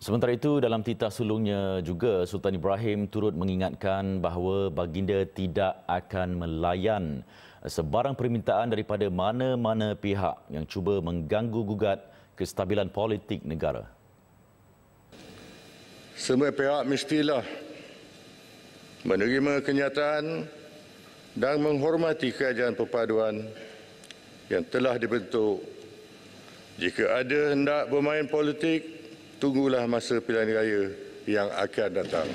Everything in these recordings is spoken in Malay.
Sementara itu dalam titah sulungnya juga Sultan Ibrahim turut mengingatkan bahawa baginda tidak akan melayan sebarang permintaan daripada mana-mana pihak yang cuba mengganggu gugat kestabilan politik negara. Semua pihak mestilah menerima kenyataan dan menghormati kerajaan perpaduan yang telah dibentuk. Jika ada hendak bermain politik tunggulah masa pilihan raya yang akan datang.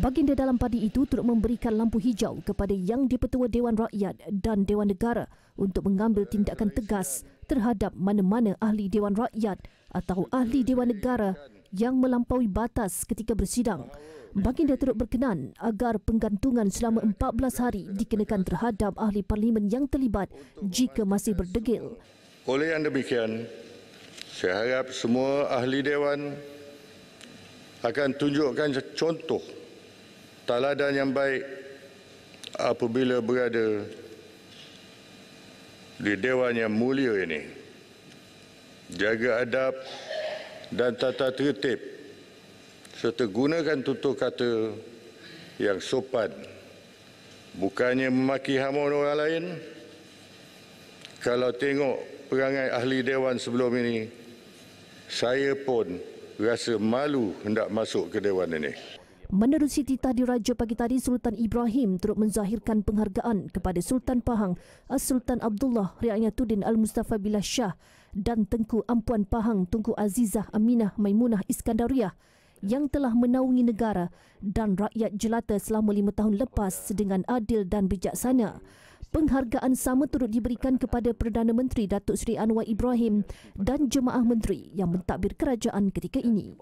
Baginda dalam padi itu turut memberikan lampu hijau kepada Yang Dipertua Dewan Rakyat dan Dewan Negara untuk mengambil tindakan tegas terhadap mana-mana ahli Dewan Rakyat atau ahli Dewan Negara yang melampaui batas ketika bersidang. Baginda turut berkenan agar penggantungan selama 14 hari dikenakan terhadap ahli parlimen yang terlibat jika masih berdegil. Oleh yang demikian, saya harap semua ahli dewan akan tunjukkan contoh taladan yang baik apabila berada di dewan yang mulia ini. Jaga adab dan tata tertib serta gunakan tutur kata yang sopan. Bukannya memaki hamun orang lain. Kalau tengok perangai ahli dewan sebelum ini, saya pun rasa malu hendak masuk ke dewan ini. Menurut siti titah diraja pagi tadi, Sultan Ibrahim turut menzahirkan penghargaan kepada Sultan Pahang, Sultan Abdullah Riayatuddin Al-Mustafa Billah Shah dan Tengku Ampuan Pahang Tengku Azizah Aminah Maimunah Iskandariah yang telah menaungi negara dan rakyat jelata selama lima tahun lepas dengan adil dan bijaksana. Penghargaan sama turut diberikan kepada Perdana Menteri Datuk Seri Anwar Ibrahim dan Jemaah Menteri yang mentadbir kerajaan ketika ini.